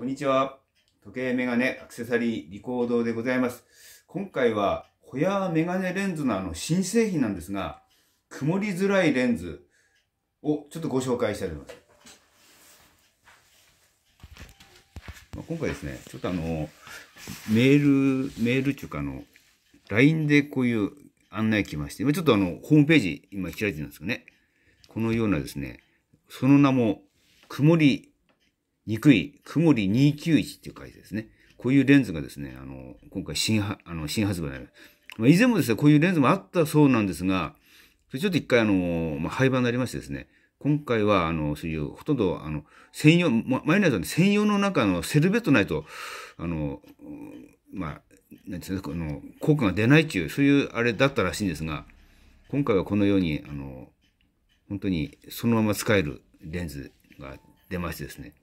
こんにちは。時計メガネアクセサリーリコードでございます。今回は、ホヤメガネレンズのあの新製品なんですが、曇りづらいレンズをちょっとご紹介したいと思います。まあ、今回ですね、ちょっとあの、メール、メールっていうかあの、LINE でこういう案内来まして、ちょっとあの、ホームページ今開いてるんですよね。このようなですね、その名も、曇り憎い、曇り291っていう回ですね。こういうレンズがですね、あの、今回新は、あの、新発売になります。あ、以前もですね、こういうレンズもあったそうなんですが、それちょっと一回あの、まあ、廃盤になりましてですね、今回は、あの、そういう、ほとんど、あの、専用、ま、マイナーさん専用の中のセルベットないと、あの、まあ、なんですか、あの、効果が出ないっていう、そういうあれだったらしいんですが、今回はこのように、あの、本当にそのまま使えるレンズが出ましてですね、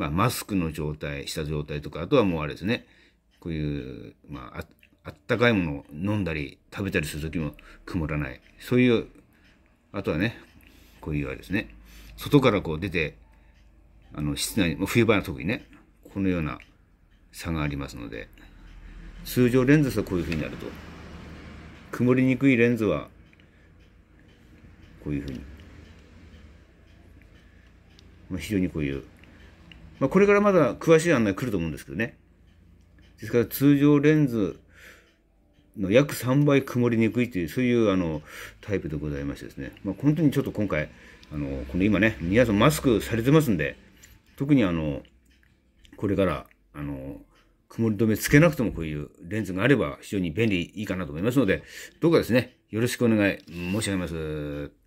まあ、マスクの状態、した状態とか、あとはもうあれですね、こういう、まあ、あったかいものを飲んだり、食べたりするときも曇らない。そういう、あとはね、こういうあれですね、外からこう出て、あの、室内、冬場の特にね、このような差がありますので、通常レンズはこういうふうになると、曇りにくいレンズは、こういうふうに、まあ、非常にこういうまあ、これからまだ詳しい案内来ると思うんですけどね。ですから通常レンズの約3倍曇りにくいという、そういうあのタイプでございましてですね。まあ、本当にちょっと今回、あの、この今ね、皆さんマスクされてますんで、特にあの、これから、あの、曇り止めつけなくてもこういうレンズがあれば非常に便利いいかなと思いますので、どうかですね、よろしくお願い申し上げます。